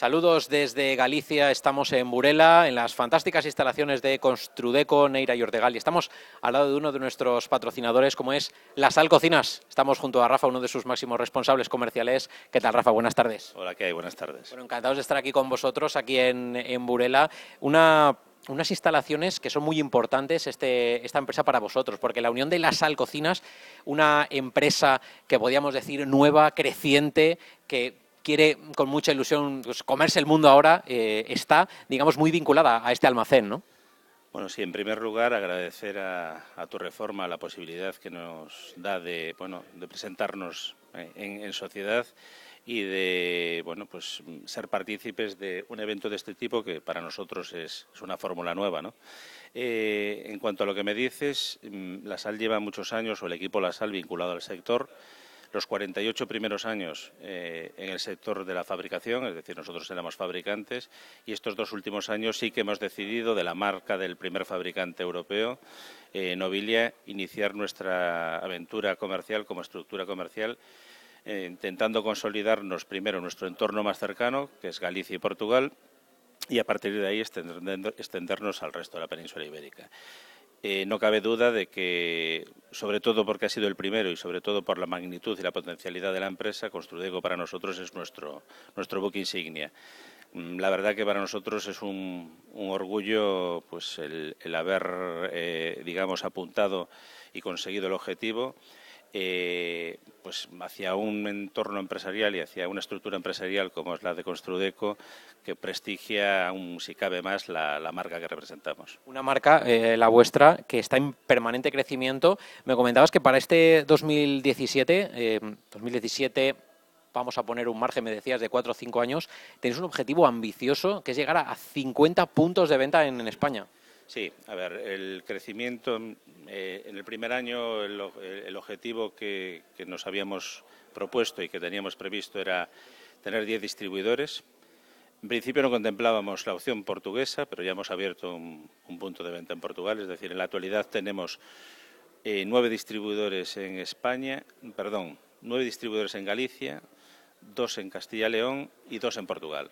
Saludos desde Galicia, estamos en Burela, en las fantásticas instalaciones de Construdeco, Neira y Ortegal, y estamos al lado de uno de nuestros patrocinadores, como es Las Cocinas. Estamos junto a Rafa, uno de sus máximos responsables comerciales. ¿Qué tal, Rafa? Buenas tardes. Hola, ¿qué hay? Buenas tardes. Bueno, encantados de estar aquí con vosotros, aquí en, Burela. unas instalaciones que son muy importantes este, esta empresa para vosotros, porque la unión de las Cocinas, una empresa que podríamos decir nueva, creciente, que quiere con mucha ilusión pues, comerse el mundo ahora, eh, está, digamos, muy vinculada a este almacén, ¿no? Bueno, sí, en primer lugar agradecer a, tu reforma la posibilidad que nos da de, bueno, de presentarnos eh, en, sociedad y de bueno pues ser partícipes de un evento de este tipo que para nosotros es, una fórmula nueva ¿no? Eh, en cuanto a lo que me dices mm, la sal lleva muchos años o el equipo la sal vinculado al sector los 48 primeros años eh, en el sector de la fabricación, es decir, nosotros éramos fabricantes, y estos dos últimos años sí que hemos decidido, de la marca del primer fabricante europeo, eh, Nobilia, iniciar nuestra aventura comercial como estructura comercial, eh, intentando consolidarnos primero en nuestro entorno más cercano, que es Galicia y Portugal, y a partir de ahí extendernos al resto de la península ibérica. Eh, no cabe duda de que, sobre todo porque ha sido el primero y sobre todo por la magnitud y la potencialidad de la empresa, Construdeco para nosotros es nuestro, nuestro buque insignia. Mm, la verdad que para nosotros es un, orgullo pues el, haber, eh, digamos, apuntado y conseguido el objetivo eh, pues hacia un entorno empresarial y hacia una estructura empresarial como es la de Construdeco, que prestigia aún, si cabe más, la, marca que representamos. Una marca, eh, la vuestra, que está en permanente crecimiento. Me comentabas que para este 2017, 2017 eh, vamos a poner un margen, me decías, de 4 o 5 años, tenéis un objetivo ambicioso que es llegar a 50 puntos de venta en España. Sí, a ver, el crecimiento eh, en el primer año, el, objetivo que, nos habíamos propuesto y que teníamos previsto era tener diez distribuidores. En principio no contemplábamos la opción portuguesa, pero ya hemos abierto un, punto de venta en Portugal, es decir, en la actualidad tenemos eh, nueve distribuidores en España, perdón, nueve distribuidores en Galicia, dos en Castilla León y dos en Portugal.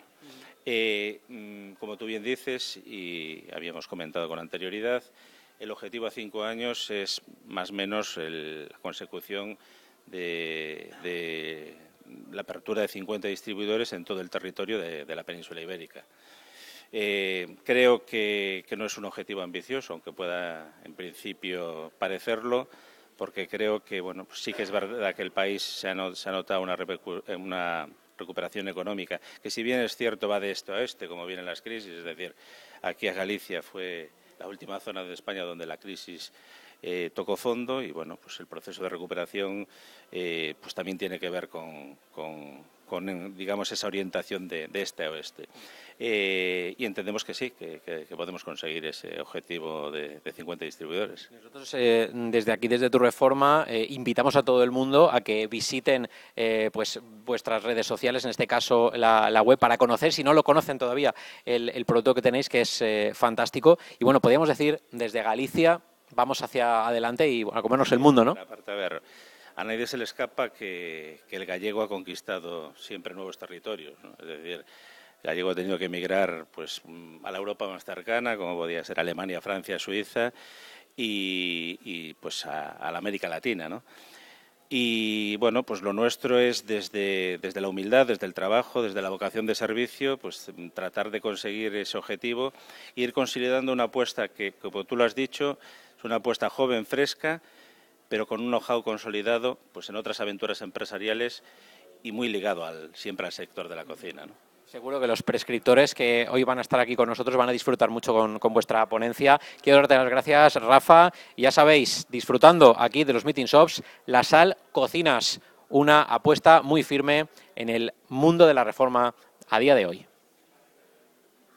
Eh, mm, como tú bien dices, y habíamos comentado con anterioridad, el objetivo a cinco años es más o menos la consecución de, la apertura de 50 distribuidores en todo el territorio de, la península ibérica. Eh, creo que, no es un objetivo ambicioso, aunque pueda en principio parecerlo, porque creo que bueno, pues sí que es verdad que el país se ha, notado una, una recuperación económica, que si bien es cierto va de esto a este, como vienen las crisis, es decir, aquí a Galicia fue la última zona de España donde la crisis eh, tocó fondo y bueno, pues el proceso de recuperación eh, pues también tiene que ver con, con con digamos, esa orientación de, este a oeste. Eh, y entendemos que sí, que, podemos conseguir ese objetivo de, 50 distribuidores. Nosotros eh, desde aquí, desde Tu Reforma, eh, invitamos a todo el mundo a que visiten pues, vuestras redes sociales, en este caso la, web, para conocer, si no lo conocen todavía, el, producto que tenéis, que es fantástico. Y bueno, podríamos decir, desde Galicia vamos hacia adelante y a comernos el mundo, ¿no? a nadie se le escapa que, el gallego ha conquistado siempre nuevos territorios. Es decir, el gallego ha tenido que emigrar pues, mm, a la Europa más cercana, como podía ser Alemania, Francia, Suiza, y, pues a, la América Latina. Y bueno, pues lo nuestro es desde, la humildad, desde el trabajo, desde la vocación de servicio, pues tratar de conseguir ese objetivo, ir considerando una apuesta que, como tú lo has dicho, es una apuesta joven, fresca, pero con un know-how consolidado pues en otras aventuras empresariales y muy ligado siempre al sector de la cocina. Seguro que los prescriptores que hoy van a estar aquí con nosotros van a disfrutar mucho con, vuestra ponencia. Quiero darte las gracias, Rafa. Ya sabéis, disfrutando aquí de los Meeting Shops, la sal cocinas, una apuesta muy firme en el mundo de la reforma a día de hoy.